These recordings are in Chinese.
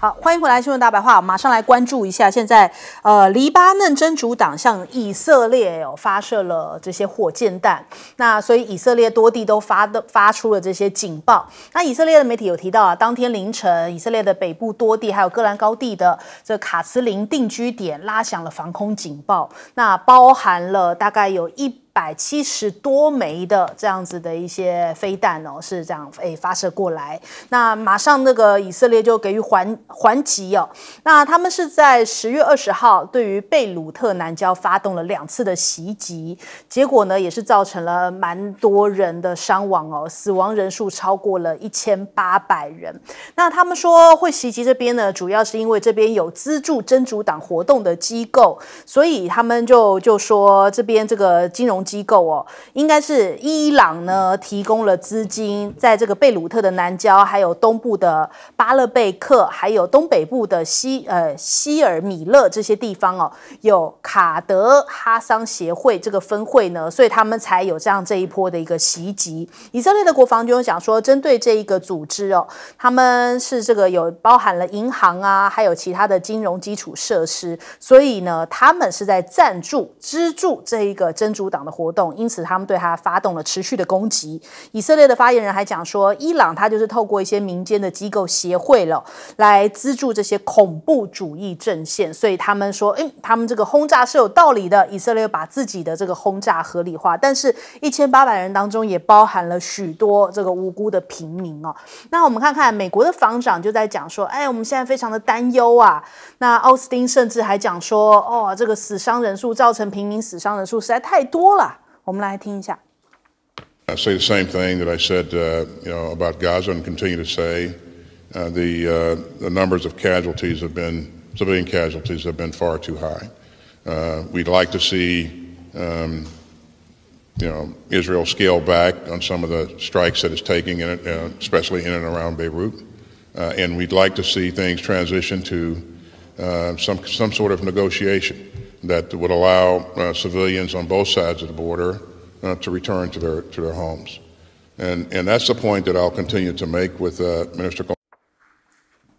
好，欢迎回来，新闻大白话，马上来关注一下，现在呃，黎巴嫩真主党向以色列哦发射了这些火箭弹，那所以以色列多地都发的发出了这些警报。那以色列的媒体有提到啊，当天凌晨，以色列的北部多地还有戈兰高地的这卡斯林定居点拉响了防空警报，那包含了大概有一。百七十多枚的这样子的一些飞弹哦，是这样诶发射过来。那马上那个以色列就给予还还击哦。那他们是在十月二十号对于贝鲁特南郊发动了两次的袭击，结果呢也是造成了蛮多人的伤亡哦，死亡人数超过了一千八百人。那他们说会袭击这边呢，主要是因为这边有资助真主党活动的机构，所以他们就就说这边这个金融。机构哦，应该是伊朗呢提供了资金，在这个贝鲁特的南郊，还有东部的巴勒贝克，还有东北部的西呃希尔米勒这些地方哦，有卡德哈桑协会这个分会呢，所以他们才有这样这一波的一个袭击。以色列的国防军讲说，针对这一个组织哦，他们是这个有包含了银行啊，还有其他的金融基础设施，所以呢，他们是在赞助资助这一个真主党。活动，因此他们对他发动了持续的攻击。以色列的发言人还讲说，伊朗他就是透过一些民间的机构协会了，来资助这些恐怖主义阵线。所以他们说，诶，他们这个轰炸是有道理的。以色列把自己的这个轰炸合理化，但是一千八百人当中也包含了许多这个无辜的平民哦。那我们看看美国的防长就在讲说，哎，我们现在非常的担忧啊。那奥斯汀甚至还讲说，哦，这个死伤人数造成平民死伤人数实在太多了。我们来听一下。I say the same thing that I said, uh, you know, about Gaza, and continue to say uh, the uh, the numbers of casualties have been civilian casualties have been far too high. Uh, we'd like to see, um, you know, Israel scale back on some of the strikes that it's taking, in it, uh, especially in and around Beirut, uh, and we'd like to see things transition to some some sort of negotiation that would allow civilians on both sides of the border uh, to return to their, to their homes. And, and that's the point that I'll continue to make with uh, Minister.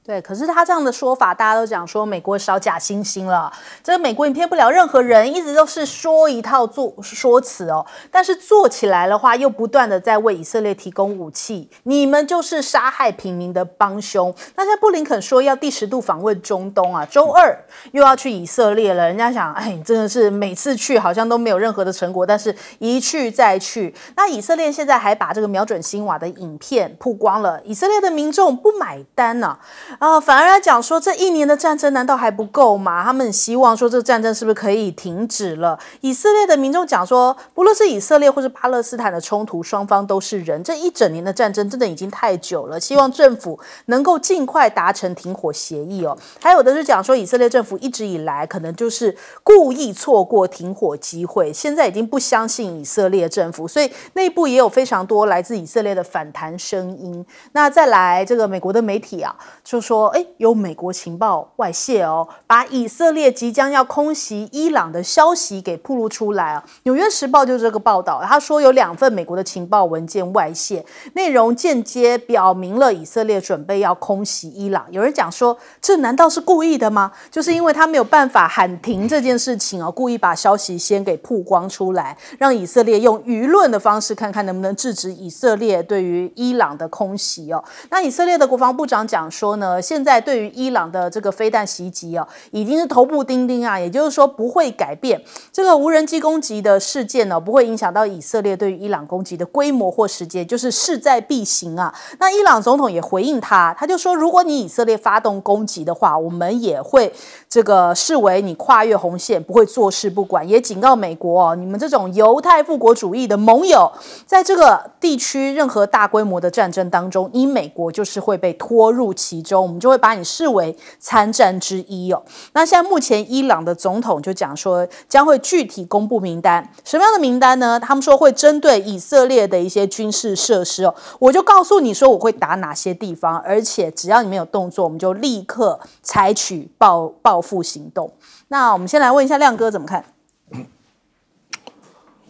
对，可是他这样的说法，大家都讲说美国少假惺惺了。这个美国骗不了任何人，一直都是说一套做说辞哦。但是做起来的话，又不断的在为以色列提供武器，你们就是杀害平民的帮凶。那现在布林肯说要第十度访问中东啊，周二又要去以色列了。人家想，哎，真的是每次去好像都没有任何的成果，但是一去再去。那以色列现在还把这个瞄准新瓦的影片曝光了，以色列的民众不买单呢。啊，反而来讲说，这一年的战争难道还不够吗？他们希望说，这个战争是不是可以停止了？以色列的民众讲说，不论是以色列或是巴勒斯坦的冲突，双方都是人，这一整年的战争真的已经太久了，希望政府能够尽快达成停火协议哦。还有的是讲说，以色列政府一直以来可能就是故意错过停火机会，现在已经不相信以色列政府，所以内部也有非常多来自以色列的反弹声音。那再来这个美国的媒体啊，说。说哎，有美国情报外泄哦，把以色列即将要空袭伊朗的消息给曝露出来啊！《纽约时报》就这个报道，他说有两份美国的情报文件外泄，内容间接表明了以色列准备要空袭伊朗。有人讲说，这难道是故意的吗？就是因为他没有办法喊停这件事情哦，故意把消息先给曝光出来，让以色列用舆论的方式看看能不能制止以色列对于伊朗的空袭哦。那以色列的国防部长讲说呢？呃，现在对于伊朗的这个飞弹袭击哦，已经是头部钉钉啊，也就是说不会改变这个无人机攻击的事件呢，不会影响到以色列对于伊朗攻击的规模或时间，就是势在必行啊。那伊朗总统也回应他，他就说，如果你以色列发动攻击的话，我们也会这个视为你跨越红线，不会坐视不管，也警告美国哦，你们这种犹太复国主义的盟友，在这个地区任何大规模的战争当中，因美国就是会被拖入其中。我们就会把你视为参战之一哦。那现在目前伊朗的总统就讲说，将会具体公布名单。什么样的名单呢？他们说会针对以色列的一些军事设施哦。我就告诉你说，我会打哪些地方，而且只要你没有动作，我们就立刻采取报报复行动。那我们先来问一下亮哥怎么看？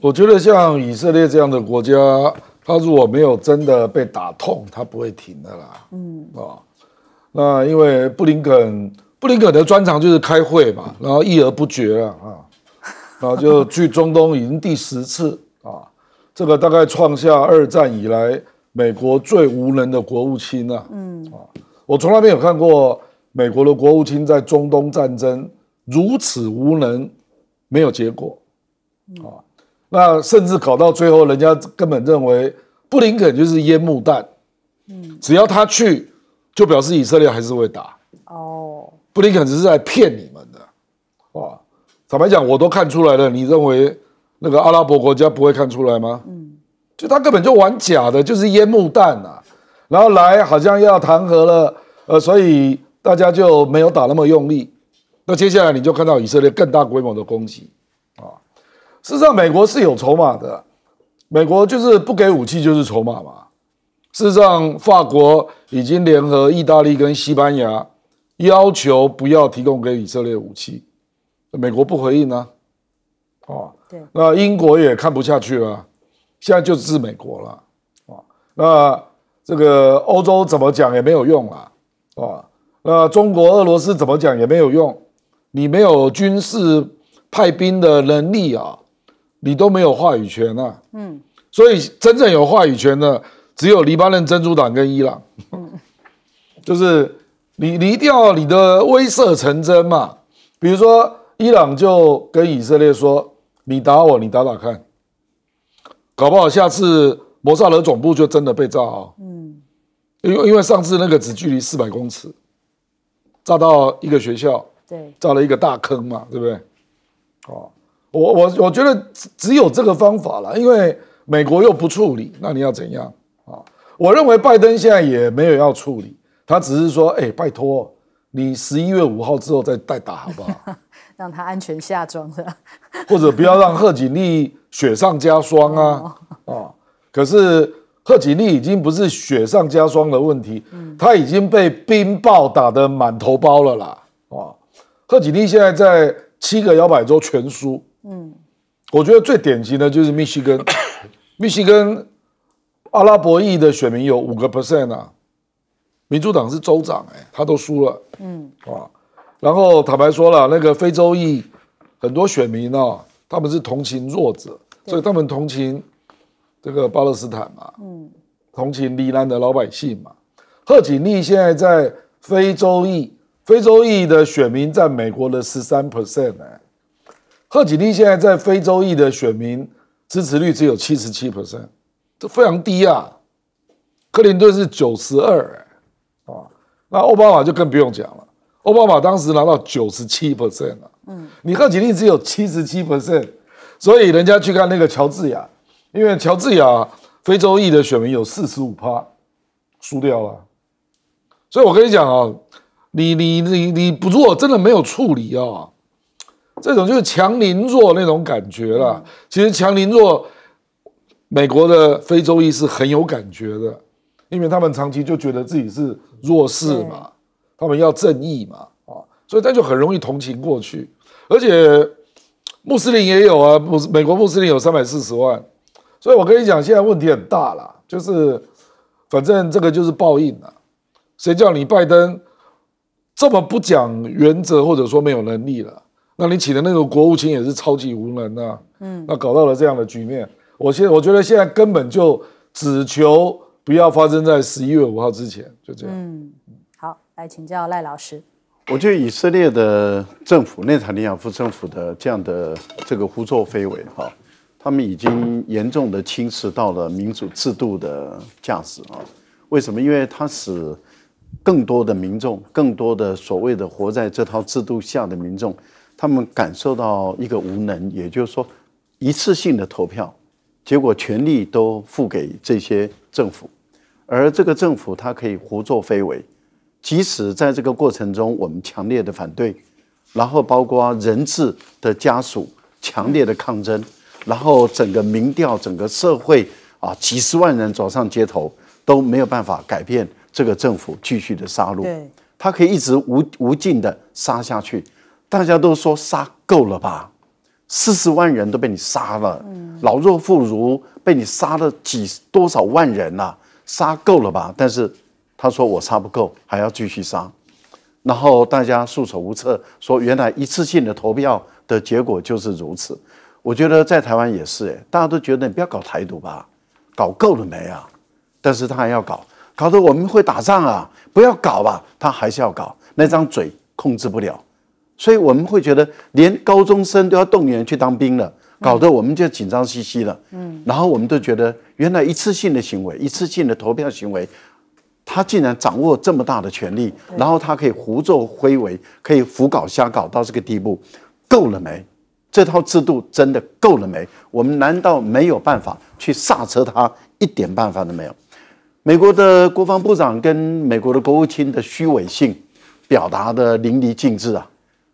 我觉得像以色列这样的国家，他如果没有真的被打痛，他不会停的啦。嗯啊。啊，因为布林肯，布林肯的专长就是开会嘛，然后议而不决了啊，然后就去中东已经第十次啊，这个大概创下二战以来美国最无能的国务卿了。嗯啊，我从来没有看过美国的国务卿在中东战争如此无能，没有结果啊，那甚至搞到最后，人家根本认为布林肯就是烟幕弹，嗯，只要他去。就表示以色列还是会打哦，布林肯只是在骗你们的，哇！坦白讲，我都看出来了。你认为那个阿拉伯国家不会看出来吗？嗯，就他根本就玩假的，就是烟幕弹啊，然后来好像要谈和了，呃，所以大家就没有打那么用力。那接下来你就看到以色列更大规模的攻击啊。事实上，美国是有筹码的，美国就是不给武器就是筹码嘛。事实上，法国已经联合意大利跟西班牙，要求不要提供给以色列武器。美国不回应啊，哦，对，那英国也看不下去了，现在就治美国了，哦，那这个欧洲怎么讲也没有用了，哦，那中国、俄罗斯怎么讲也没有用，你没有军事派兵的能力啊，你都没有话语权啊，嗯，所以真正有话语权的。只有黎巴嫩真主党跟伊朗，就是你你一定要你的威慑成真嘛。比如说伊朗就跟以色列说：“你打我，你打打看，搞不好下次摩萨德总部就真的被炸啊。”嗯，因为因为上次那个只距离四百公尺，炸到一个学校，对，炸了一个大坑嘛，对不对？哦，我我我觉得只有这个方法了，因为美国又不处理，那你要怎样？我认为拜登现在也没有要处理，他只是说：“哎，拜托你十一月五号之后再代打好不好？让他安全下装的，或者不要让贺锦丽雪上加霜啊！啊，可是贺锦丽已经不是雪上加霜的问题，嗯，他已经被冰雹打得满头包了啦！啊，贺锦丽现在在七个摇摆州全输，嗯，我觉得最典型的就是密西根，密西根。”阿拉伯裔的选民有五个 percent 啊，民主党是州长哎，他都输了，嗯啊，然后坦白说了，那个非洲裔很多选民啊，他们是同情弱者，所以他们同情这个巴勒斯坦嘛，嗯，同情黎难的老百姓嘛。贺锦丽现在在非洲裔，非洲裔的选民占美国的十三 percent 哎，贺锦丽现在在非洲裔的选民支持率只有七十七 percent。这非常低啊，克林顿是九十二，啊，那奥巴马就更不用讲了。奥巴马当时拿到九十七 percent 啊，嗯，你贺锦丽只有七十七 percent，所以人家去看那个乔治亚，因为乔治亚非洲裔的选民有四十五趴，输掉了。所以我跟你讲啊，你你你你不做真的没有处理啊，这种就是强凌弱那种感觉了。其实强凌弱。美国的非洲裔是很有感觉的，因为他们长期就觉得自己是弱势嘛，他们要正义嘛，啊，所以他就很容易同情过去。而且穆斯林也有啊，美国穆斯林有三百四十万，所以我跟你讲，现在问题很大啦，就是反正这个就是报应了，谁叫你拜登这么不讲原则，或者说没有能力了？那你请的那个国务卿也是超级无能啊，嗯，那搞到了这样的局面。我现我觉得现在根本就只求不要发生在十一月五号之前，就这样。嗯，好，来请教赖老师。我觉得以色列的政府、内塔尼亚夫政府的这样的这个胡作非为，哈，他们已经严重的侵蚀到了民主制度的价值啊。为什么？因为它使更多的民众、更多的所谓的活在这套制度下的民众，他们感受到一个无能，也就是说，一次性的投票。结果权力都付给这些政府，而这个政府它可以胡作非为，即使在这个过程中我们强烈的反对，然后包括人质的家属强烈的抗争，然后整个民调、整个社会啊，几十万人走上街头，都没有办法改变这个政府继续的杀戮，他可以一直无无尽的杀下去，大家都说杀够了吧？四十万人都被你杀了，老弱妇孺被你杀了几多少万人啊？杀够了吧？但是他说我杀不够，还要继续杀，然后大家束手无策，说原来一次性的投票的结果就是如此。我觉得在台湾也是，哎，大家都觉得你不要搞台独吧，搞够了没啊？但是他还要搞，搞得我们会打仗啊！不要搞吧，他还是要搞，那张嘴控制不了。所以我们会觉得，连高中生都要动员去当兵了，搞得我们就紧张兮兮了。嗯，然后我们都觉得，原来一次性的行为，一次性的投票行为，他竟然掌握这么大的权力，然后他可以胡作非为，可以胡搞瞎搞到这个地步，够了没？这套制度真的够了没？我们难道没有办法去刹车他？一点办法都没有。美国的国防部长跟美国的国务卿的虚伪性，表达的淋漓尽致啊。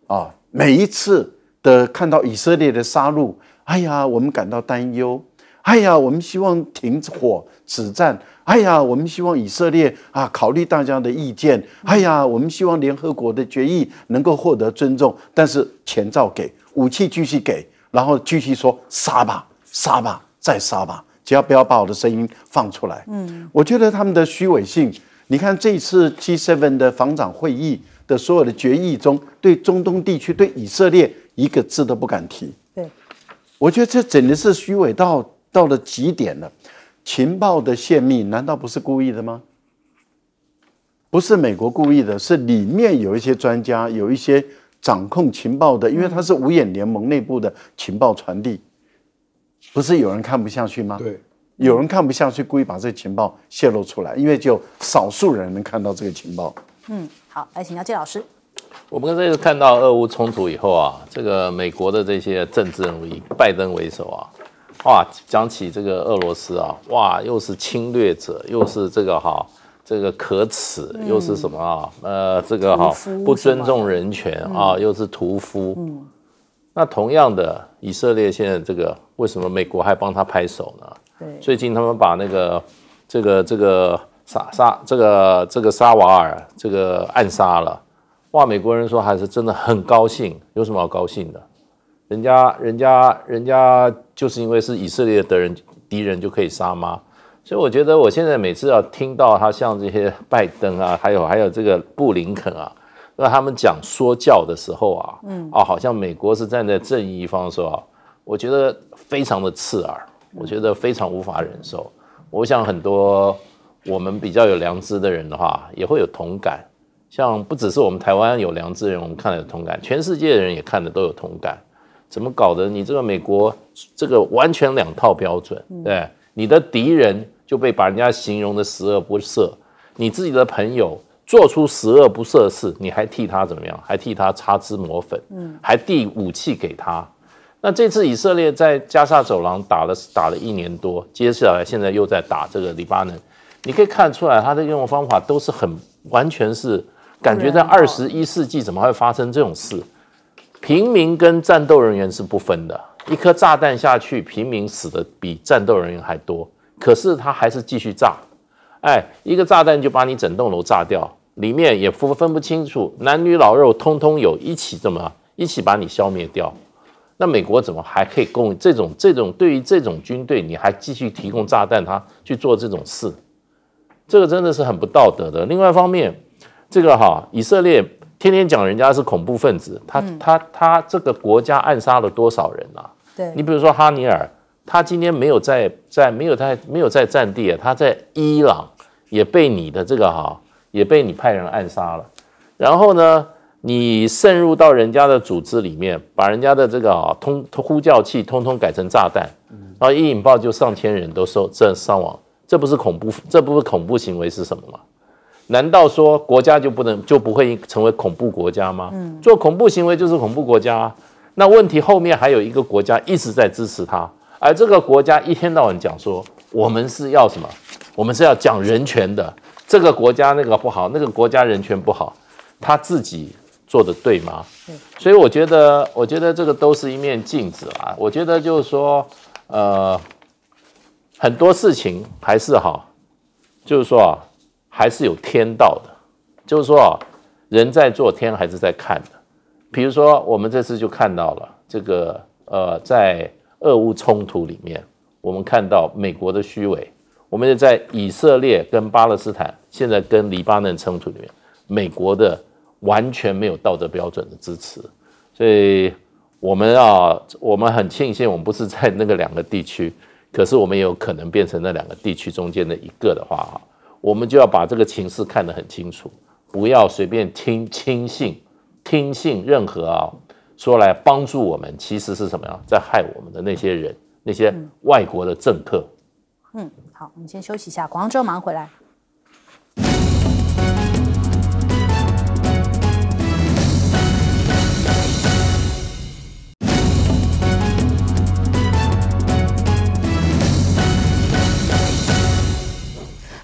啊，每一次的看到以色列的杀戮，哎呀，我们感到担忧；哎呀，我们希望停火止战；哎呀，我们希望以色列啊考虑大家的意见；哎呀，我们希望联合国的决议能够获得尊重。但是前兆给武器，继续给，然后继续说杀吧，杀吧，再杀吧，只要不要把我的声音放出来。嗯，我觉得他们的虚伪性。你看这次七 s 的防长会议。的所有的决议中，对中东地区、对以色列一个字都不敢提。对，我觉得这真的是虚伪到到了极点了。情报的泄密难道不是故意的吗？不是美国故意的，是里面有一些专家，有一些掌控情报的，因为他是五眼联盟内部的情报传递，不是有人看不下去吗？对，有人看不下去，故意把这个情报泄露出来，因为就少数人能看到这个情报。嗯。好，来请教谢老师。我们跟这次看到俄乌冲突以后啊，这个美国的这些政治人物，以拜登为首啊，哇，讲起这个俄罗斯啊，哇，又是侵略者，又是这个哈，这个可耻，又是什么啊？呃，这个哈，不尊重人权啊，又是屠夫。嗯。那同样的，以色列现在这个为什么美国还帮他拍手呢？对。最近他们把那个这个这个。杀杀这个这个沙瓦尔这个暗杀了，哇！美国人说还是真的很高兴，有什么好高兴的？人家人家人家就是因为是以色列的人敌人就可以杀吗？所以我觉得我现在每次要听到他像这些 拜登啊，还有还有这个布林肯啊，那他们讲说教的时候啊，嗯，啊，好像美国是站在正义一方的时啊，我觉得非常的刺耳，我觉得非常无法忍受。我想很多。我们比较有良知的人的话，也会有同感。像不只是我们台湾有良知的人，我们看了有同感，全世界的人也看的都有同感。怎么搞的？你这个美国，这个完全两套标准。对，你的敌人就被把人家形容的十恶不赦，你自己的朋友做出十恶不赦的事，你还替他怎么样？还替他擦脂抹粉？嗯，还递武器给他。那这次以色列在加沙走廊打了打了一年多，接下来现在又在打这个黎巴嫩。你可以看出来，他的用方法都是很完全是感觉在二十一世纪，怎么会发生这种事？平民跟战斗人员是不分的，一颗炸弹下去，平民死的比战斗人员还多。可是他还是继续炸，哎，一个炸弹就把你整栋楼炸掉，里面也分分不清楚男女老幼，通通有一起怎么一起把你消灭掉？那美国怎么还可以供这种这种对于这种军队，你还继续提供炸弹，他去做这种事？这个真的是很不道德的。另外一方面，这个哈，以色列天天讲人家是恐怖分子，他他他这个国家暗杀了多少人啊？对你比如说哈尼尔，他今天没有在在没有在没有在战地啊，他在伊朗也被你的这个哈也被你派人暗杀了。然后呢，你渗入到人家的组织里面，把人家的这个啊通呼叫器通通改成炸弹，然后一引爆就上千人都受这伤亡。这不是恐怖，这不是恐怖行为是什么吗？难道说国家就不能就不会成为恐怖国家吗？嗯，做恐怖行为就是恐怖国家。那问题后面还有一个国家一直在支持他，而这个国家一天到晚讲说我们是要什么，我们是要讲人权的。这个国家那个不好，那个国家人权不好，他自己做的对吗？所以我觉得，我觉得这个都是一面镜子啊。我觉得就是说，呃。很多事情还是哈，就是说啊，还是有天道的，就是说啊，人在做，天还是在看的。比如说，我们这次就看到了这个呃，在俄乌冲突里面，我们看到美国的虚伪；我们也在以色列跟巴勒斯坦现在跟黎巴嫩冲突里面，美国的完全没有道德标准的支持。所以，我们啊，我们很庆幸，我们不是在那个两个地区。可是我们有可能变成那两个地区中间的一个的话啊，我们就要把这个情势看得很清楚，不要随便听轻信、听信任何啊说来帮助我们，其实是什么呀，在害我们的那些人、那些外国的政客。嗯，好，我们先休息一下，广州忙回来。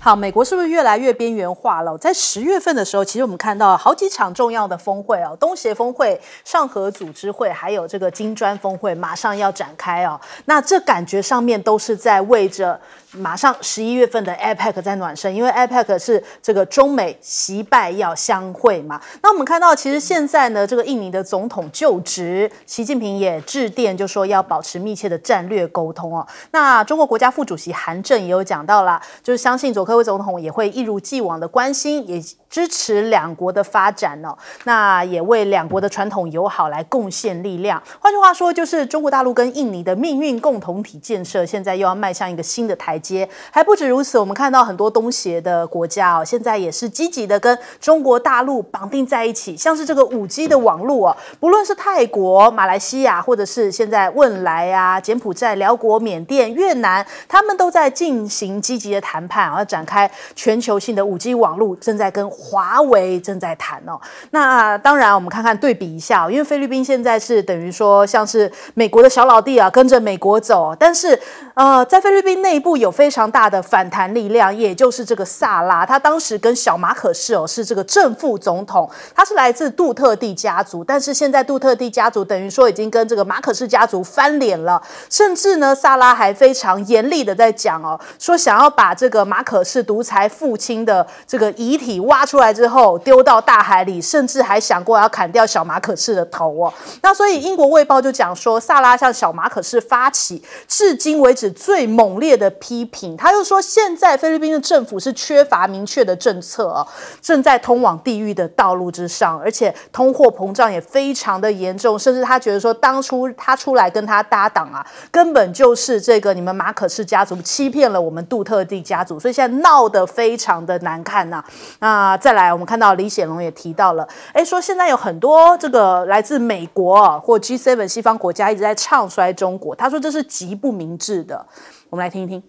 好，美国是不是越来越边缘化了？在十月份的时候，其实我们看到好几场重要的峰会哦，东协峰会上合组织会，还有这个金砖峰会马上要展开哦。那这感觉上面都是在为着。马上十一月份的 APEC 在暖身，因为 APEC 是这个中美习拜要相会嘛。那我们看到，其实现在呢，这个印尼的总统就职，习近平也致电，就说要保持密切的战略沟通哦。那中国国家副主席韩正也有讲到啦，就是相信佐科威总统也会一如既往的关心，也支持两国的发展哦。那也为两国的传统友好来贡献力量。换句话说，就是中国大陆跟印尼的命运共同体建设，现在又要迈向一个新的台。接还不止如此，我们看到很多东协的国家哦，现在也是积极的跟中国大陆绑定在一起，像是这个五 G 的网络哦，不论是泰国、马来西亚，或者是现在汶莱啊、柬埔寨、辽国、缅甸、越南，他们都在进行积极的谈判，要展开全球性的五 G 网络，正在跟华为正在谈哦。那当然，我们看看对比一下，因为菲律宾现在是等于说像是美国的小老弟啊，跟着美国走，但是呃，在菲律宾内部有。非常大的反弹力量，也就是这个萨拉，他当时跟小马可是哦是这个正副总统，他是来自杜特地家族，但是现在杜特地家族等于说已经跟这个马可斯家族翻脸了，甚至呢萨拉还非常严厉的在讲哦，说想要把这个马可是独裁父亲的这个遗体挖出来之后丢到大海里，甚至还想过要砍掉小马可是的头哦。那所以英国卫报就讲说，萨拉向小马可是发起至今为止最猛烈的批。他又说，现在菲律宾的政府是缺乏明确的政策哦，正在通往地狱的道路之上，而且通货膨胀也非常的严重，甚至他觉得说，当初他出来跟他搭档啊，根本就是这个你们马可斯家族欺骗了我们杜特地家族，所以现在闹得非常的难看呐。那再来，我们看到李显龙也提到了，哎，说现在有很多这个来自美国或 G Seven 西方国家一直在唱衰中国，他说这是极不明智的，我们来听一听。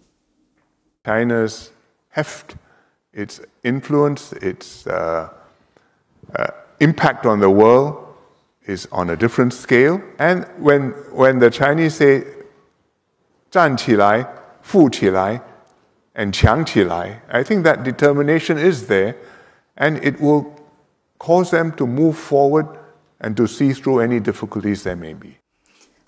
China's heft, its influence, its uh, uh, impact on the world is on a different scale. And when, when the Chinese say, 站起来,富起来, and 强起来, I think that determination is there, and it will cause them to move forward and to see through any difficulties there may be.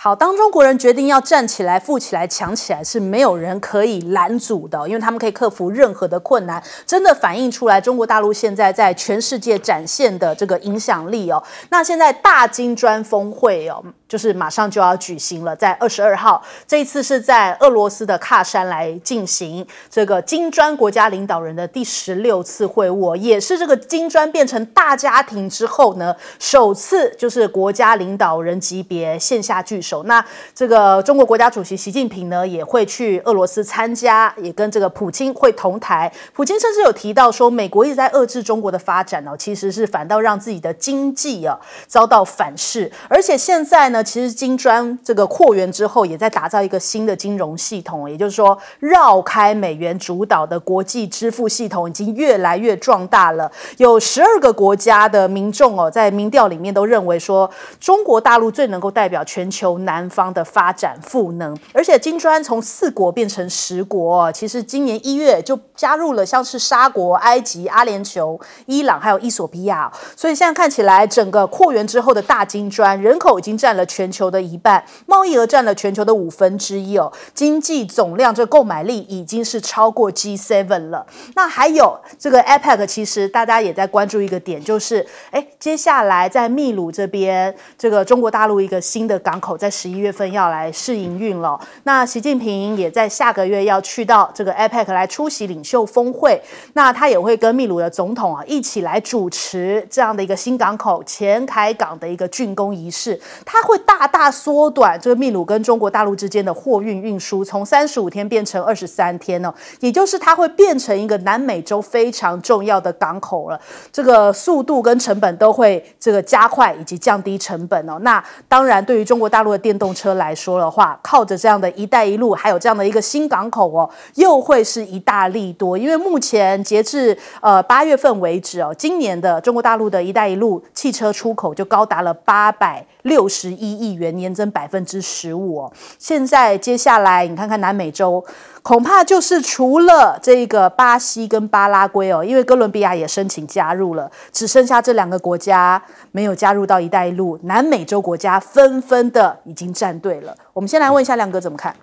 好，当中国人决定要站起来、富起来、强起来，是没有人可以拦阻的，因为他们可以克服任何的困难。真的反映出来，中国大陆现在在全世界展现的这个影响力哦。那现在大金砖峰会哦。就是马上就要举行了，在二十二号，这一次是在俄罗斯的喀山来进行这个金砖国家领导人的第十六次会晤，也是这个金砖变成大家庭之后呢，首次就是国家领导人级别线下聚首。那这个中国国家主席习近平呢，也会去俄罗斯参加，也跟这个普京会同台。普京甚至有提到说，美国一直在遏制中国的发展哦，其实是反倒让自己的经济啊遭到反噬，而且现在呢。其实金砖这个扩员之后，也在打造一个新的金融系统，也就是说，绕开美元主导的国际支付系统，已经越来越壮大了。有十二个国家的民众哦，在民调里面都认为说，中国大陆最能够代表全球南方的发展赋能。而且金砖从四国变成十国，其实今年一月就加入了像是沙国、埃及、阿联酋、伊朗还有伊索比亚，所以现在看起来，整个扩员之后的大金砖人口已经占了。全球的一半贸易额占了全球的五分之一哦，经济总量这购买力已经是超过 G7 了。那还有这个 APEC，其实大家也在关注一个点，就是哎，接下来在秘鲁这边，这个中国大陆一个新的港口在十一月份要来试营运了。那习近平也在下个月要去到这个 APEC 来出席领袖峰会，那他也会跟秘鲁的总统啊一起来主持这样的一个新港口前海港的一个竣工仪式，他会。大大缩短这个秘鲁跟中国大陆之间的货运运输，从三十五天变成二十三天哦，也就是它会变成一个南美洲非常重要的港口了。这个速度跟成本都会这个加快以及降低成本哦。那当然，对于中国大陆的电动车来说的话，靠着这样的一带一路，还有这样的一个新港口哦，又会是一大利多。因为目前截至呃八月份为止哦，今年的中国大陆的一带一路汽车出口就高达了八百。六十一亿元，年增百分之十五哦。现在接下来，你看看南美洲，恐怕就是除了这个巴西跟巴拉圭哦，因为哥伦比亚也申请加入了，只剩下这两个国家没有加入到“一带一路”。南美洲国家纷纷的已经站队了。我们先来问一下亮哥怎么看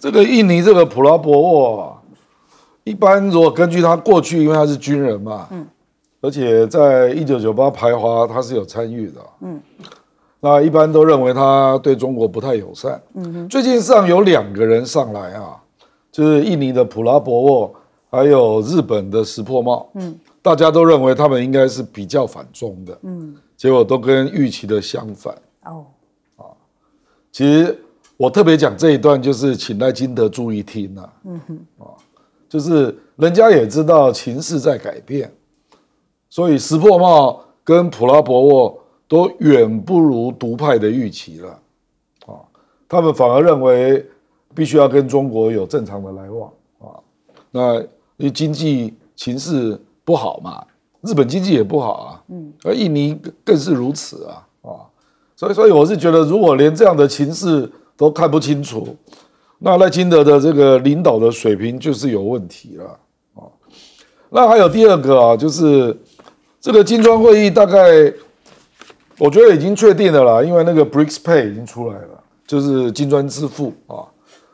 这个印尼这个普拉博沃？一般如果根据他过去，因为他是军人嘛，嗯。而且在一九九八排华，他是有参与的。嗯，那一般都认为他对中国不太友善。嗯哼，最近上有两个人上来啊，就是印尼的普拉博沃，还有日本的石破茂。嗯，大家都认为他们应该是比较反中的。嗯，结果都跟预期的相反。哦，啊，其实我特别讲这一段，就是请耐心的注意听呐。嗯哼，啊，就是人家也知道情势在改变。所以，斯破茂跟普拉博沃都远不如独派的预期了，啊，他们反而认为必须要跟中国有正常的来往啊。那因为经济情势不好嘛，日本经济也不好啊，嗯，而印尼更是如此啊，啊，所以，所以我是觉得，如果连这样的情势都看不清楚，那赖清德的这个领导的水平就是有问题了，啊，那还有第二个啊，就是。这个金砖会议大概，我觉得已经确定了啦，因为那个 b r i s Pay 已经出来了，就是金砖支付啊。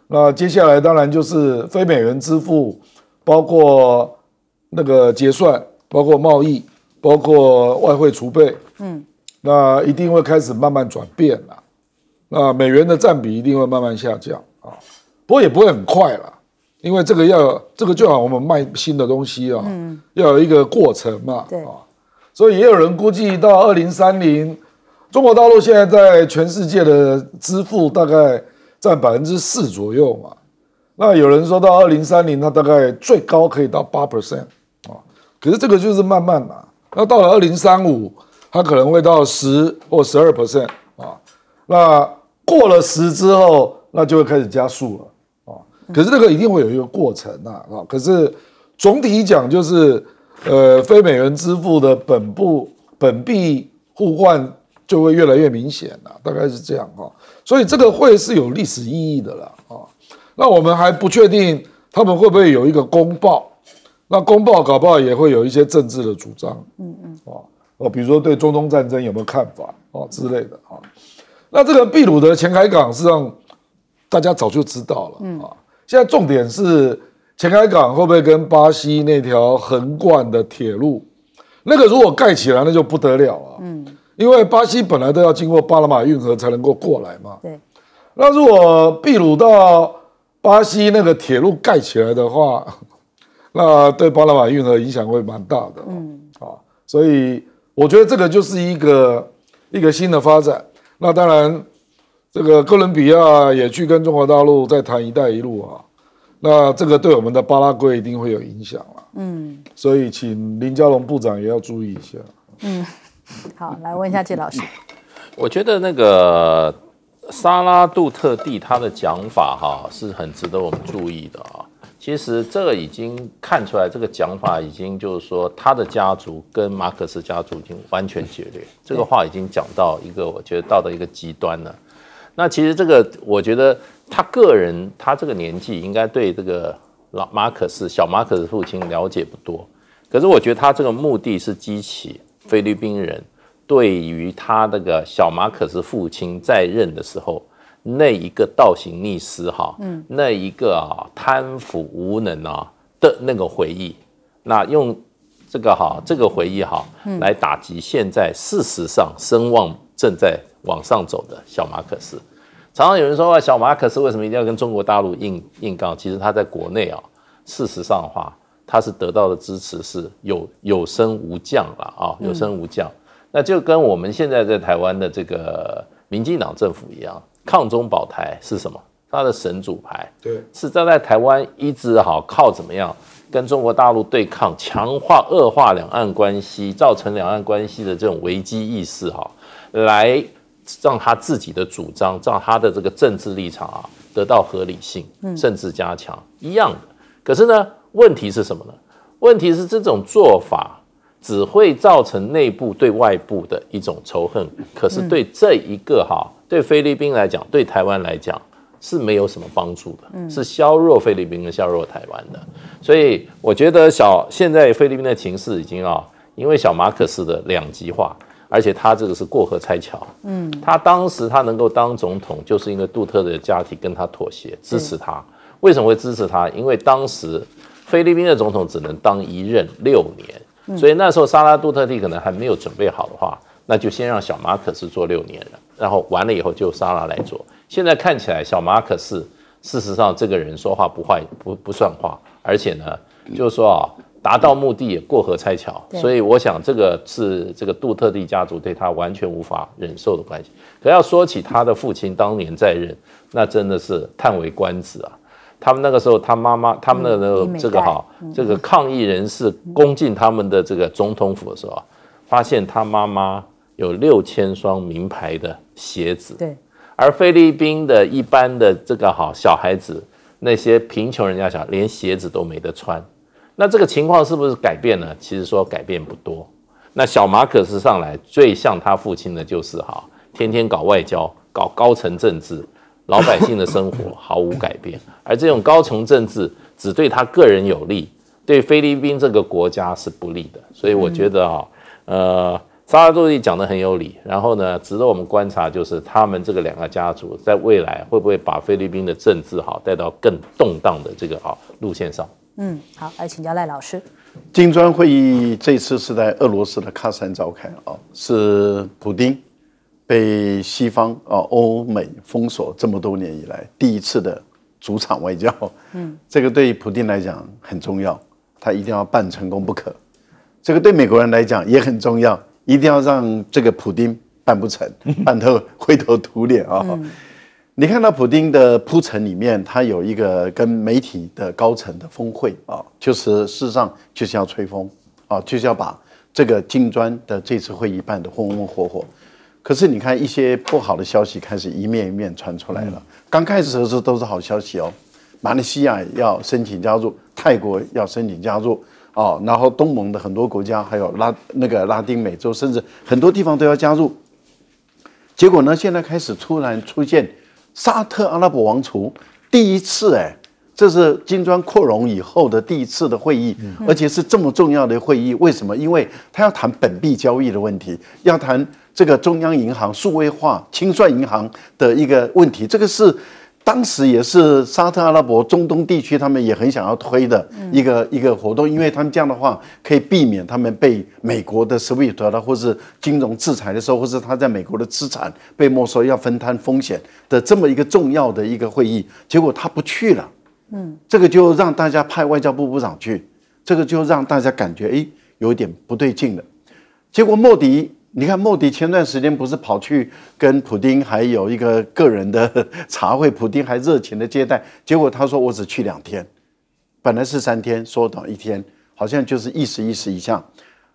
那接下来当然就是非美元支付，包括那个结算，包括贸易，包括外汇储备，嗯，那一定会开始慢慢转变了。那美元的占比一定会慢慢下降啊，不过也不会很快了，因为这个要这个就好，我们卖新的东西啊，嗯，要有一个过程嘛，对啊。所以也有人估计到二零三零，中国大陆现在在全世界的支付大概占百分之四左右嘛。那有人说到二零三零，那大概最高可以到八 percent 啊。可是这个就是慢慢嘛。那到了二零三五，它可能会到十或十二 percent 啊。那过了十之后，那就会开始加速了啊。可是这个一定会有一个过程呐啊。可是总体讲就是。呃，非美元支付的本部本币互换就会越来越明显了，大概是这样哈。所以这个会是有历史意义的啦啊。那我们还不确定他们会不会有一个公报，那公报搞不好也会有一些政治的主张，嗯嗯啊，比如说对中东战争有没有看法啊之类的啊。那这个秘鲁的前海港实际上大家早就知道了啊。现在重点是。前海港会不会跟巴西那条横贯的铁路，那个如果盖起来，那就不得了了。嗯，因为巴西本来都要经过巴拿马运河才能够过来嘛。对。那如果秘鲁到巴西那个铁路盖起来的话，那对巴拿马运河影响会蛮大的。嗯。啊，所以我觉得这个就是一个一个新的发展。那当然，这个哥伦比亚也去跟中国大陆在谈“一带一路”啊。那这个对我们的巴拉圭一定会有影响了。嗯，所以请林佳龙部长也要注意一下。嗯，好，来问一下季老师。我觉得那个沙拉杜特地他的讲法哈是很值得我们注意的啊。其实这个已经看出来，这个讲法已经就是说他的家族跟马克斯家族已经完全决裂。这个话已经讲到一个我觉得到的一个极端了。那其实这个，我觉得他个人，他这个年纪应该对这个老马可是小马可是父亲了解不多。可是我觉得他这个目的是激起菲律宾人对于他这个小马可是父亲在任的时候那一个倒行逆施哈，嗯，那一个啊贪腐无能啊的那个回忆。那用这个哈，这个回忆哈来打击现在事实上声望正在。往上走的小马可斯，常常有人说啊，小马可斯为什么一定要跟中国大陆硬硬杠？其实他在国内啊，事实上的话，他是得到的支持是有有升无降了啊，有升无降。那就跟我们现在在台湾的这个民进党政府一样，抗中保台是什么？他的神主牌，对，是站在台湾一直好靠怎么样跟中国大陆对抗，强化恶化两岸关系，造成两岸关系的这种危机意识哈，来。让他自己的主张，让他的这个政治立场啊得到合理性，甚至加强一样的。可是呢，问题是什么呢？问题是这种做法只会造成内部对外部的一种仇恨。可是对这一个哈，对菲律宾来讲，对台湾来讲是没有什么帮助的，是削弱菲律宾跟削弱台湾的。所以我觉得小现在菲律宾的情势已经啊，因为小马克斯的两极化。而且他这个是过河拆桥，嗯，他当时他能够当总统，就是因为杜特的家庭跟他妥协支持他。为什么会支持他？因为当时菲律宾的总统只能当一任六年，所以那时候萨拉杜特蒂可能还没有准备好的话，那就先让小马可斯做六年了，然后完了以后就萨拉来做。现在看起来，小马可斯事实上这个人说话不坏，不不算话，而且呢，就是说啊。达到目的也过河拆桥，所以我想这个是这个杜特地家族对他完全无法忍受的关系。可要说起他的父亲当年在任，那真的是叹为观止啊！他们那个时候，他妈妈他们的这个哈，这个抗议人士攻进他们的这个总统府的时候，发现他妈妈有六千双名牌的鞋子。对，而菲律宾的一般的这个哈小孩子，那些贫穷人家小连鞋子都没得穿。那这个情况是不是改变呢？其实说改变不多。那小马可是上来最像他父亲的就是哈，天天搞外交、搞高层政治，老百姓的生活 毫无改变。而这种高层政治只对他个人有利，对菲律宾这个国家是不利的。所以我觉得啊，呃，沙拉多利讲的很有理。然后呢，值得我们观察就是他们这个两个家族在未来会不会把菲律宾的政治哈带到更动荡的这个啊路线上。嗯，好，来请教赖老师。金砖会议这次是在俄罗斯的喀山召开啊，是普丁被西方啊欧美封锁这么多年以来第一次的主场外交。嗯，这个对普丁来讲很重要，他一定要办成功不可。这个对美国人来讲也很重要，一定要让这个普丁办不成，办得灰头土脸啊。你看到普京的铺陈里面，他有一个跟媒体的高层的峰会啊，就是事实上就是要吹风啊，就是要把这个金砖的这次会议办得红红火火。可是你看一些不好的消息开始一面一面传出来了。刚开始的时候都是好消息哦，马来西亚要申请加入，泰国要申请加入哦，然后东盟的很多国家，还有拉那个拉丁美洲，甚至很多地方都要加入。结果呢，现在开始突然出现。沙特阿拉伯王储第一次哎，这是金砖扩容以后的第一次的会议，而且是这么重要的会议，为什么？因为他要谈本币交易的问题，要谈这个中央银行数位化清算银行的一个问题，这个是。当时也是沙特阿拉伯中东地区，他们也很想要推的一个一个活动，因为他们这样的话可以避免他们被美国的 s w 制裁了，或是金融制裁的时候，或是他在美国的资产被没收，要分摊风险的这么一个重要的一个会议，结果他不去了，嗯，这个就让大家派外交部部长去，这个就让大家感觉哎有点不对劲了，结果莫迪。你看，莫迪前段时间不是跑去跟普丁还有一个个人的茶会，普丁还热情的接待，结果他说我只去两天，本来是三天，缩短一天，好像就是意思意思一下。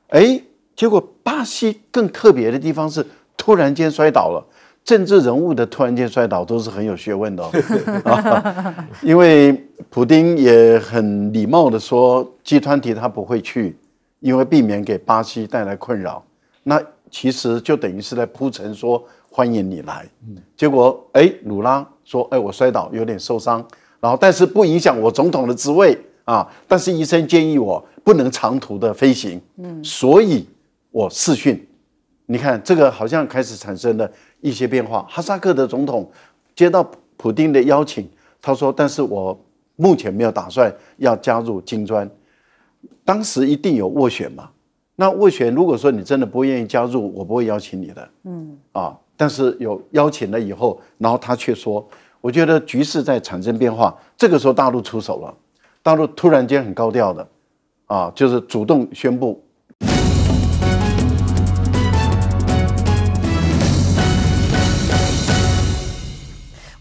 哎，结果巴西更特别的地方是，突然间摔倒了。政治人物的突然间摔倒都是很有学问的，哦，因为普丁也很礼貌的说，基团体他不会去，因为避免给巴西带来困扰。那。其实就等于是在铺陈说欢迎你来，结果哎，鲁拉说哎，我摔倒有点受伤，然后但是不影响我总统的职位啊，但是医生建议我不能长途的飞行，嗯，所以我试训，你看这个好像开始产生了一些变化。哈萨克的总统接到普京的邀请，他说但是我目前没有打算要加入金砖，当时一定有斡旋嘛。那斡旋，如果说你真的不愿意加入，我不会邀请你的。嗯啊，但是有邀请了以后，然后他却说，我觉得局势在产生变化，这个时候大陆出手了，大陆突然间很高调的，啊，就是主动宣布。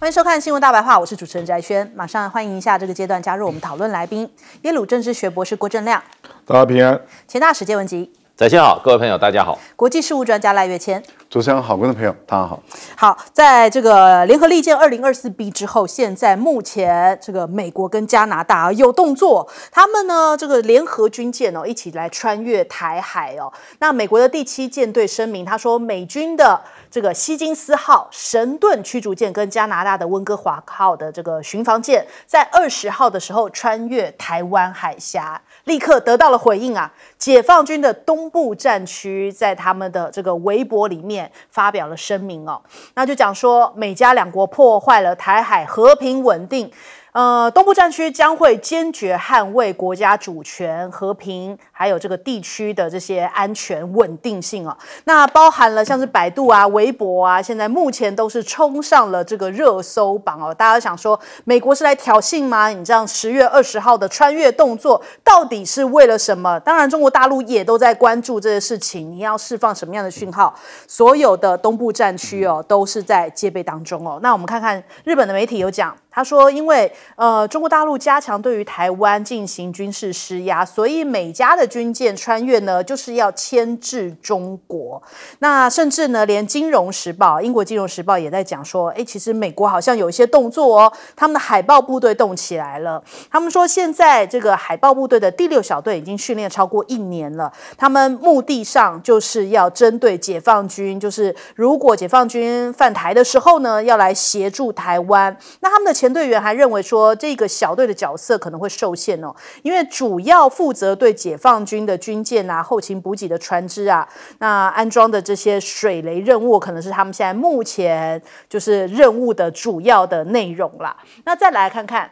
欢迎收看《新闻大白话》，我是主持人翟轩。马上欢迎一下这个阶段加入我们讨论来宾——耶鲁政治学博士郭正亮。大家平安。前大使见文集。翟轩好，各位朋友大家好。国际事务专家赖月谦。主持人好，观众朋友大家好。好，在这个联合利剑二零二四 B 之后，现在目前这个美国跟加拿大有动作，他们呢这个联合军舰哦一起来穿越台海哦。那美国的第七舰队声明，他说美军的。这个“希金斯”号神盾驱逐舰跟加拿大的温哥华号的这个巡防舰，在二十号的时候穿越台湾海峡，立刻得到了回应啊！解放军的东部战区在他们的这个微博里面发表了声明哦，那就讲说美加两国破坏了台海和平稳定。呃，东部战区将会坚决捍卫国家主权、和平，还有这个地区的这些安全稳定性啊。那包含了像是百度啊、微博啊，现在目前都是冲上了这个热搜榜哦。大家想说，美国是来挑衅吗？你这样十月二十号的穿越动作，到底是为了什么？当然，中国大陆也都在关注这些事情。你要释放什么样的讯号？所有的东部战区哦，都是在戒备当中哦。那我们看看日本的媒体有讲。他说：“因为呃，中国大陆加强对于台湾进行军事施压，所以美加的军舰穿越呢，就是要牵制中国。那甚至呢，连《金融时报》、英国《金融时报》也在讲说，哎，其实美国好像有一些动作哦，他们的海豹部队动起来了。他们说，现在这个海豹部队的第六小队已经训练超过一年了，他们目的上就是要针对解放军，就是如果解放军犯台的时候呢，要来协助台湾。那他们的。”前队员还认为说，这个小队的角色可能会受限哦，因为主要负责对解放军的军舰啊、后勤补给的船只啊，那安装的这些水雷任务，可能是他们现在目前就是任务的主要的内容啦。那再来看看。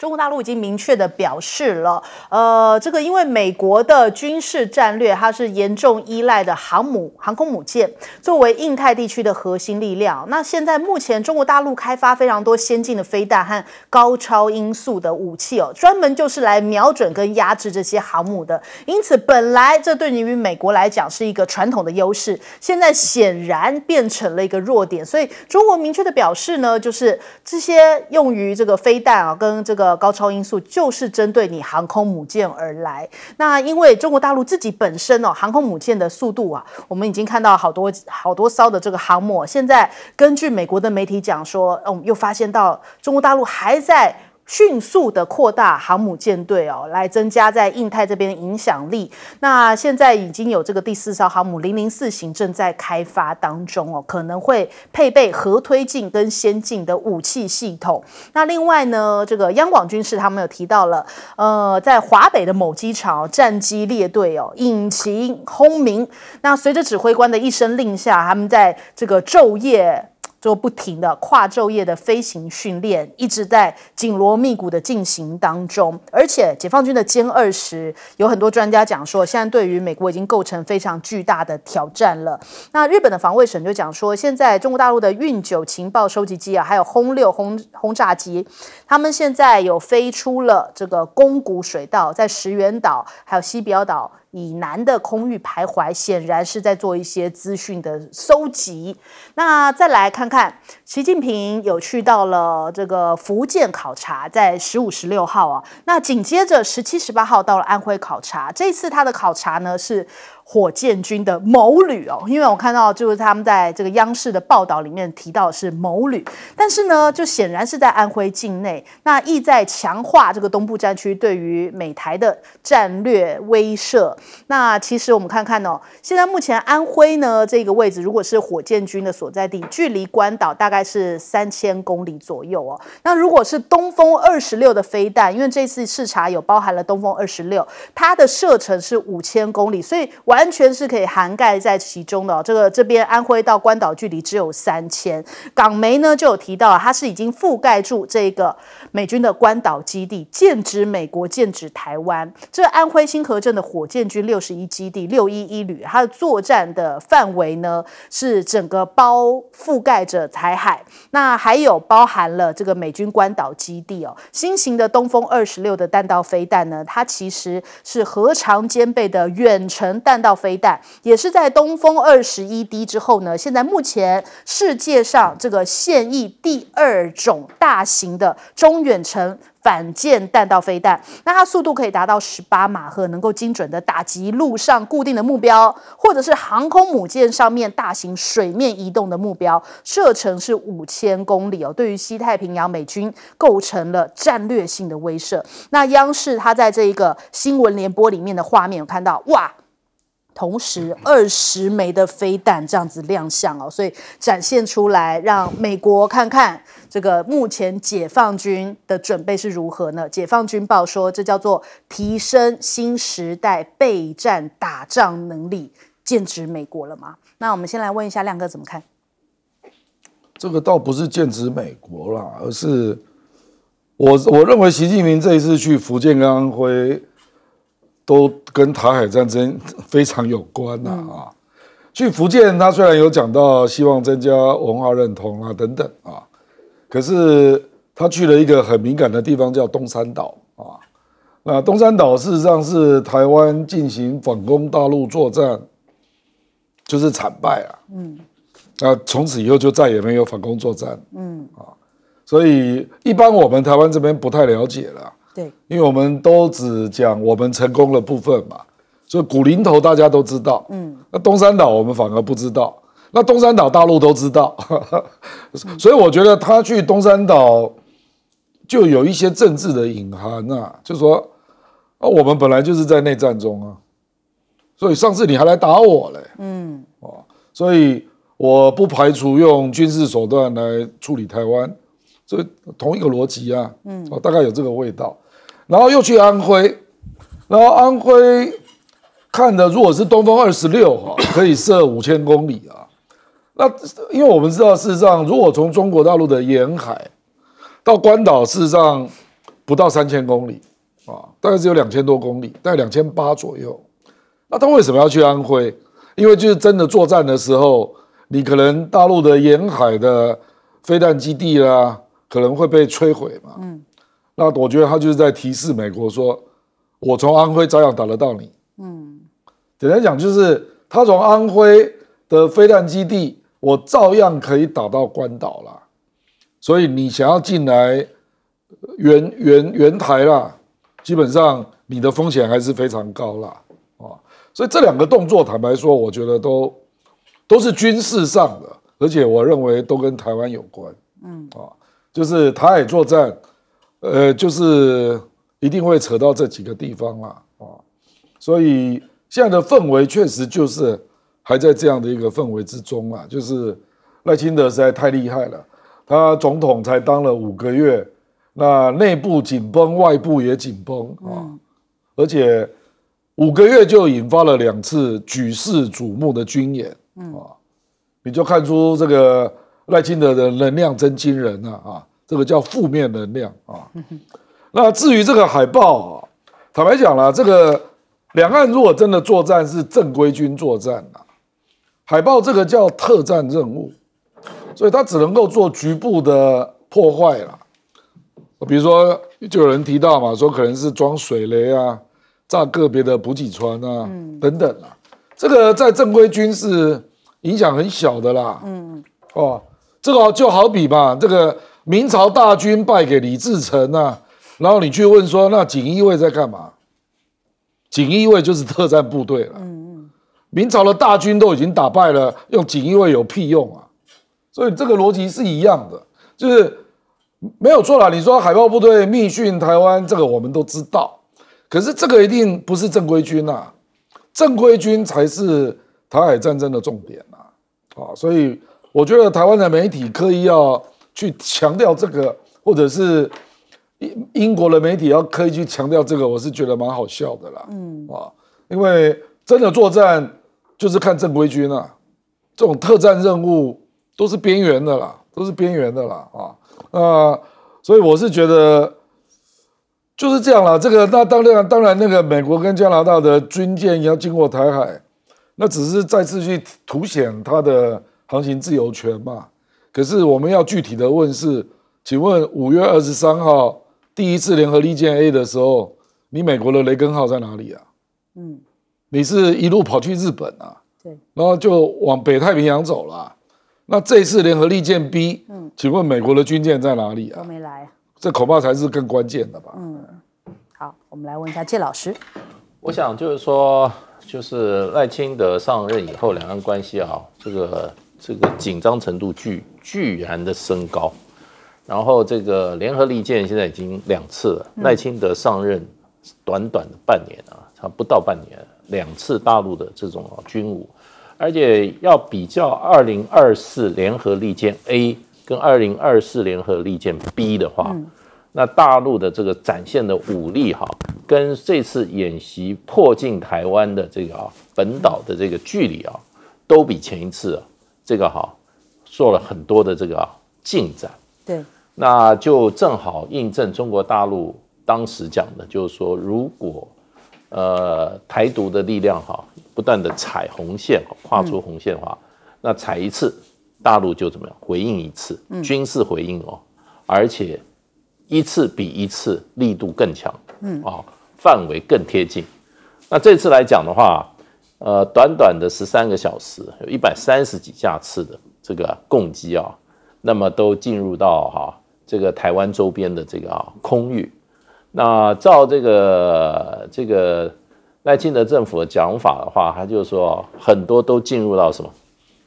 中国大陆已经明确的表示了，呃，这个因为美国的军事战略，它是严重依赖的航母、航空母舰作为印太地区的核心力量。那现在目前中国大陆开发非常多先进的飞弹和高超音速的武器哦，专门就是来瞄准跟压制这些航母的。因此，本来这对于美国来讲是一个传统的优势，现在显然变成了一个弱点。所以，中国明确的表示呢，就是这些用于这个飞弹啊，跟这个。高超音速就是针对你航空母舰而来。那因为中国大陆自己本身哦，航空母舰的速度啊，我们已经看到好多好多艘的这个航母。现在根据美国的媒体讲说，我们又发现到中国大陆还在。迅速的扩大航母舰队哦，来增加在印太这边影响力。那现在已经有这个第四艘航母零零四型正在开发当中哦，可能会配备核推进跟先进的武器系统。那另外呢，这个央广军事他们有提到了，呃，在华北的某机场，战机列队哦，引擎轰鸣。那随着指挥官的一声令下，他们在这个昼夜。做不停的跨昼夜的飞行训练，一直在紧锣密鼓的进行当中。而且，解放军的歼二十有很多专家讲说，现在对于美国已经构成非常巨大的挑战了。那日本的防卫省就讲说，现在中国大陆的运九情报收集机啊，还有轰六轰轰炸机，他们现在有飞出了这个宫古水道，在石垣岛还有西表岛。以南的空域徘徊，显然是在做一些资讯的收集。那再来看看，习近平有去到了这个福建考察，在十五、十六号啊。那紧接着十七、十八号到了安徽考察，这次他的考察呢是。火箭军的谋旅哦，因为我看到就是他们在这个央视的报道里面提到是谋旅，但是呢，就显然是在安徽境内，那意在强化这个东部战区对于美台的战略威慑。那其实我们看看哦，现在目前安徽呢这个位置，如果是火箭军的所在地，距离关岛大概是三千公里左右哦。那如果是东风二十六的飞弹，因为这次视察有包含了东风二十六，它的射程是五千公里，所以完。完全是可以涵盖在其中的。这个这边安徽到关岛距离只有三千。港媒呢就有提到，它是已经覆盖住这个美军的关岛基地，剑指美国，剑指台湾。这安徽新河镇的火箭军六十一基地六一一旅，它的作战的范围呢是整个包覆盖着台海，那还有包含了这个美军关岛基地哦。新型的东风二十六的弹道飞弹呢，它其实是核常兼备的远程弹道。飞弹也是在东风二十一 D 之后呢，现在目前世界上这个现役第二种大型的中远程反舰弹道飞弹，那它速度可以达到十八马赫，能够精准的打击陆上固定的目标，或者是航空母舰上面大型水面移动的目标，射程是五千公里哦。对于西太平洋美军构成了战略性的威慑。那央视它在这一个新闻联播里面的画面，有看到哇。同时，二十枚的飞弹这样子亮相哦，所以展现出来，让美国看看这个目前解放军的准备是如何呢？解放军报说，这叫做提升新时代备战打仗能力，剑指美国了吗？那我们先来问一下亮哥怎么看？这个倒不是剑指美国啦，而是我我认为习近平这一次去福建、跟安徽。都跟台海战争非常有关呐啊！去福建，他虽然有讲到希望增加文化认同啊等等啊，可是他去了一个很敏感的地方，叫东山岛啊。那东山岛事实上是台湾进行反攻大陆作战，就是惨败啊。嗯，那从此以后就再也没有反攻作战。嗯啊，所以一般我们台湾这边不太了解了。对，因为我们都只讲我们成功的部分嘛，所以古林头大家都知道，嗯，那东山岛我们反而不知道，那东山岛大陆都知道，所以我觉得他去东山岛就有一些政治的隐含啊，就说啊我们本来就是在内战中啊，所以上次你还来打我嘞，嗯，哦，所以我不排除用军事手段来处理台湾。所以同一个逻辑啊，嗯，哦，大概有这个味道，然后又去安徽，然后安徽看的，如果是东风二十六哈，可以射五千公里啊。那因为我们知道，事实上，如果从中国大陆的沿海到关岛，事实上不到三千公里啊，大概只有两千多公里，大概两千八左右。那他为什么要去安徽？因为就是真的作战的时候，你可能大陆的沿海的飞弹基地啦。可能会被摧毁嘛？嗯，那我觉得他就是在提示美国说，我从安徽照样打得到你。嗯，简单讲就是，他从安徽的飞弹基地，我照样可以打到关岛啦。所以你想要进来，原原原台啦，基本上你的风险还是非常高啦，啊。所以这两个动作，坦白说，我觉得都都是军事上的，而且我认为都跟台湾有关。嗯，啊。就是台海作战，呃，就是一定会扯到这几个地方了啊，所以现在的氛围确实就是还在这样的一个氛围之中啊，就是赖清德实在太厉害了，他总统才当了五个月，那内部紧绷，外部也紧绷啊，而且五个月就引发了两次举世瞩目的军演啊，你就看出这个。赖清德的能量真惊人呐！啊，这个叫负面能量啊。那至于这个海豹啊，坦白讲了，这个两岸如果真的作战是正规军作战啊，海豹这个叫特战任务，所以它只能够做局部的破坏了。比如说，就有人提到嘛，说可能是装水雷啊，炸个别的补给船啊，等等啊。这个在正规军是影响很小的啦。嗯哦。这个就好比嘛，这个明朝大军败给李自成呐，然后你去问说，那锦衣卫在干嘛？锦衣卫就是特战部队了。嗯嗯，明朝的大军都已经打败了，用锦衣卫有屁用啊！所以这个逻辑是一样的，就是没有错了。你说海豹部队密训台湾，这个我们都知道，可是这个一定不是正规军呐，正规军才是台海战争的重点呐。啊，所以。我觉得台湾的媒体刻意要去强调这个，或者是英英国的媒体要刻意去强调这个，我是觉得蛮好笑的啦。嗯啊，因为真的作战就是看正规军啊，这种特战任务都是边缘的啦，都是边缘的啦啊那所以我是觉得就是这样了。这个那当然当然，那个美国跟加拿大的军舰要经过台海，那只是再次去凸显它的。航行自由权嘛，可是我们要具体的问是，请问五月二十三号第一次联合利剑 A 的时候，你美国的雷根号在哪里啊？嗯，你是一路跑去日本啊？对，然后就往北太平洋走了。那这次联合利剑 B，嗯，请问美国的军舰在哪里啊？都没来，这恐怕才是更关键的吧？嗯，好，我们来问一下谢老师。我想就是说，就是赖清德上任以后，两岸关系啊，这个。这个紧张程度巨巨然的升高，然后这个联合利剑现在已经两次了。赖清德上任短短的半年啊，差不到半年，两次大陆的这种军武，而且要比较二零二四联合利剑 A 跟二零二四联合利剑 B 的话，那大陆的这个展现的武力哈，跟这次演习迫近台湾的这个啊本岛的这个距离啊，都比前一次啊。这个哈做了很多的这个进展，对，那就正好印证中国大陆当时讲的，就是说，如果呃台独的力量哈不断的踩红线，跨出红线的话，那踩一次，大陆就怎么样回应一次，军事回应哦，而且一次比一次力度更强，嗯啊，范围更贴近。那这次来讲的话。呃，短短的十三个小时，有一百三十几架次的这个攻击啊，那么都进入到哈这个台湾周边的这个啊空域。那照这个这个赖清德政府的讲法的话，他就说很多都进入到什么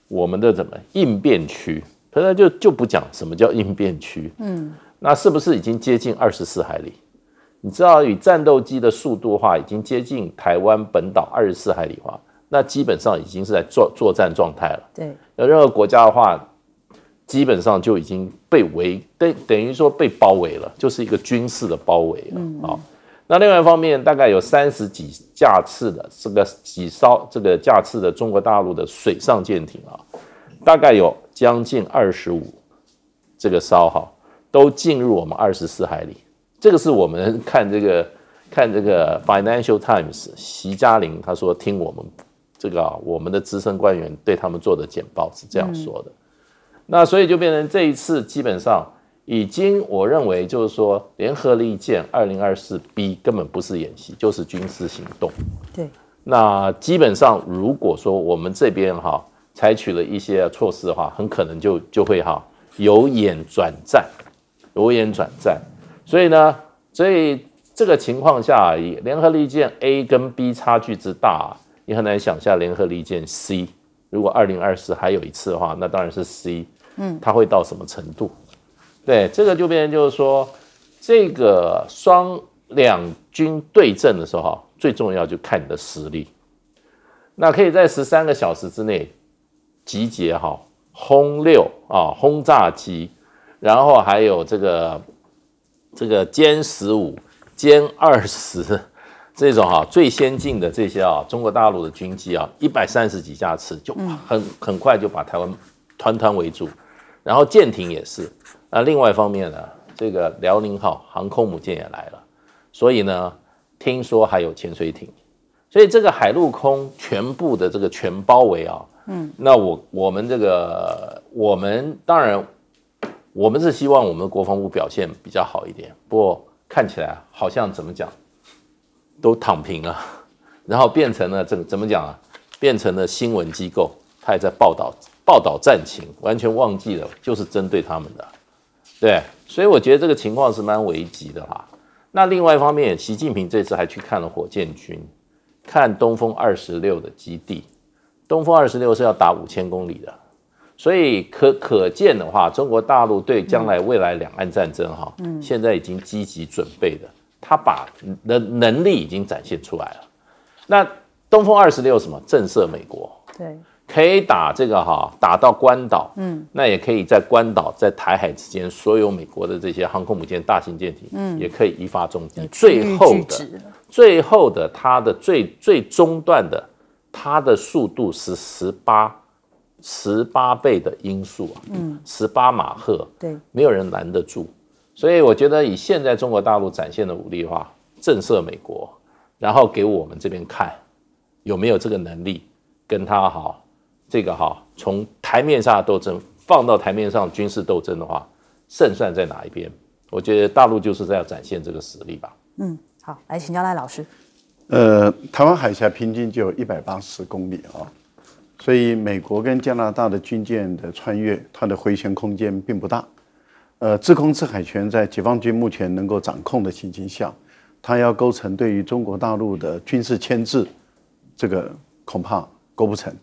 我们的怎么应变区，可是就就不讲什么叫应变区。嗯，那是不是已经接近二十四海里？你知道，以战斗机的速度的话，已经接近台湾本岛二十四海里话，那基本上已经是在作作战状态了。对，有任何国家的话，基本上就已经被围，等等于说被包围了，就是一个军事的包围了。啊，那另外一方面，大概有三十几架次的这个几艘这个架次的中国大陆的水上舰艇啊，大概有将近二十五这个艘哈，都进入我们二十四海里。这个是我们看这个看这个 Financial Times，席嘉玲他说听我们这个我们的资深官员对他们做的简报是这样说的，那所以就变成这一次基本上已经我认为就是说联合利剑二零二四 B 根本不是演习，就是军事行动。对，那基本上如果说我们这边哈采取了一些措施的话，很可能就就会哈由演转战，由演转战。所以呢，所以这个情况下，联合利剑 A 跟 B 差距之大，你很难想象联合利剑 C 如果二零二四还有一次的话，那当然是 C，嗯，它会到什么程度？对，这个就变成就是说，这个双两军对阵的时候最重要就看你的实力。那可以在十三个小时之内集结哈，轰六啊，轰炸机，然后还有这个。这个歼十五、歼二十这种哈最先进的这些啊，中国大陆的军机啊，一百三十几架次就很很快就把台湾团团围住，然后舰艇也是。那另外一方面呢，这个辽宁号航空母舰也来了，所以呢，听说还有潜水艇，所以这个海陆空全部的这个全包围啊。嗯，那我我们这个我们当然。我们是希望我们的国防部表现比较好一点，不过看起来好像怎么讲，都躺平了，然后变成了这个怎么讲啊？变成了新闻机构，他也在报道报道战情，完全忘记了就是针对他们的，对，所以我觉得这个情况是蛮危急的哈。那另外一方面，习近平这次还去看了火箭军，看东风二十六的基地，东风二十六是要打五千公里的。所以可可见的话，中国大陆对将来未来两岸战争哈，现在已经积极准备的，他把的能力已经展现出来了。那东风二十六什么震慑美国？对，可以打这个哈，打到关岛。嗯，那也可以在关岛在台海之间，所有美国的这些航空母舰、大型舰艇，嗯，也可以一发中击。最后的，最后的，它的最最中段的，它的速度是十八。十八倍的因素啊，嗯，十八马赫，对，没有人拦得住。所以我觉得以现在中国大陆展现的武力的话，震慑美国，然后给我们这边看有没有这个能力跟他好，这个哈从台面上的斗争放到台面上军事斗争的话，胜算在哪一边？我觉得大陆就是在展现这个实力吧。嗯，好，来请教赖老师。呃，台湾海峡平均就有一百八十公里啊。所以，美国跟加拿大的军舰的穿越，它的回旋空间并不大。呃，制空制海权在解放军目前能够掌控的情形下，它要构成对于中国大陆的军事牵制，这个恐怕构不成。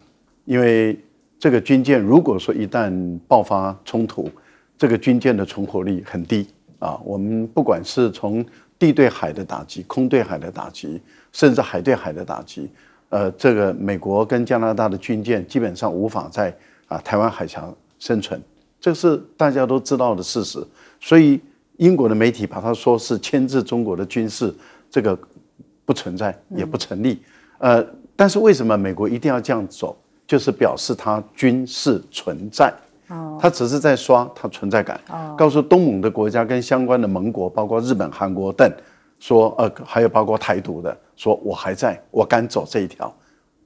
因为这个军舰如果说一旦爆发冲突，这个军舰的存活率很低啊。我们不管是从地对海的打击、空对海的打击，甚至海对海的打击。呃，这个美国跟加拿大的军舰基本上无法在啊台湾海峡生存，这是大家都知道的事实。所以英国的媒体把它说是牵制中国的军事，这个不存在也不成立。呃，但是为什么美国一定要这样走？就是表示它军事存在，它只是在刷它存在感，告诉东盟的国家跟相关的盟国，包括日本、韩国等。说呃，还有包括台独的，说我还在，我敢走这一条，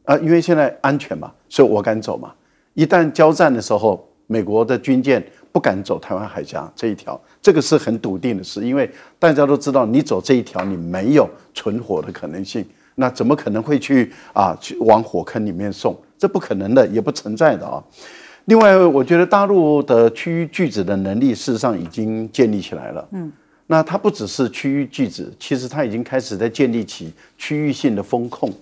啊，因为现在安全嘛，所以我敢走嘛。一旦交战的时候，美国的军舰不敢走台湾海峡这一条，这个是很笃定的事，因为大家都知道，你走这一条，你没有存活的可能性，那怎么可能会去啊，去往火坑里面送？这不可能的，也不存在的啊。另外，我觉得大陆的区域拒止的能力，事实上已经建立起来了。嗯。那它不只是区域拒止，其实它已经开始在建立起区域性的风控，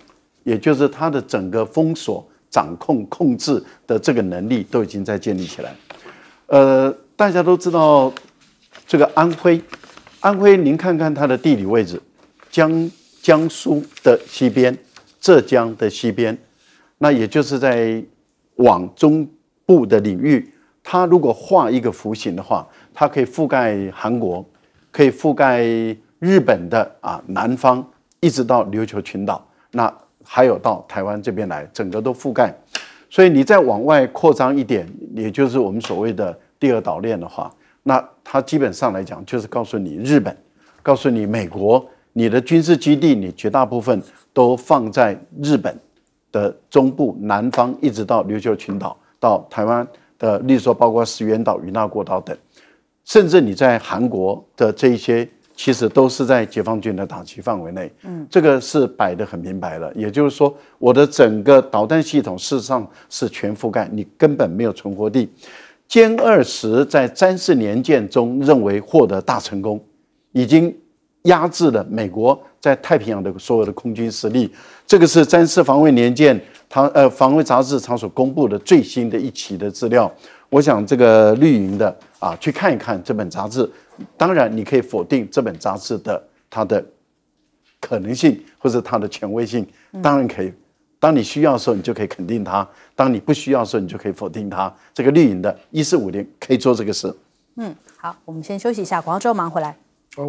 也就是它的整个封锁、掌控、控制的这个能力都已经在建立起来。呃，大家都知道这个安徽，安徽，您看看它的地理位置，江江苏的西边，浙江的西边，那也就是在往中部的领域。它如果画一个弧形的话，它可以覆盖韩国。可以覆盖日本的啊南方，一直到琉球群岛，那还有到台湾这边来，整个都覆盖。所以你再往外扩张一点，也就是我们所谓的第二岛链的话，那它基本上来讲就是告诉你日本，告诉你美国，你的军事基地你绝大部分都放在日本的中部南方，一直到琉球群岛，到台湾的，例如说包括石垣岛、与那国岛等。甚至你在韩国的这一些，其实都是在解放军的打击范围内。嗯，这个是摆得很明白的。也就是说，我的整个导弹系统事实上是全覆盖，你根本没有存活地。歼二十在三四年鉴中认为获得大成功，已经压制了美国在太平洋的所有的空军实力。这个是战事防卫年鉴，它呃防卫杂志厂所公布的最新的一期的资料。我想这个绿营的啊，去看一看这本杂志。当然，你可以否定这本杂志的它的可能性，或者它的权威性，当然可以。当你需要的时候，你就可以肯定它；当你不需要的时候，你就可以否定它。这个绿营的一四五零可以做这个事。嗯，好，我们先休息一下，广州忙回来。我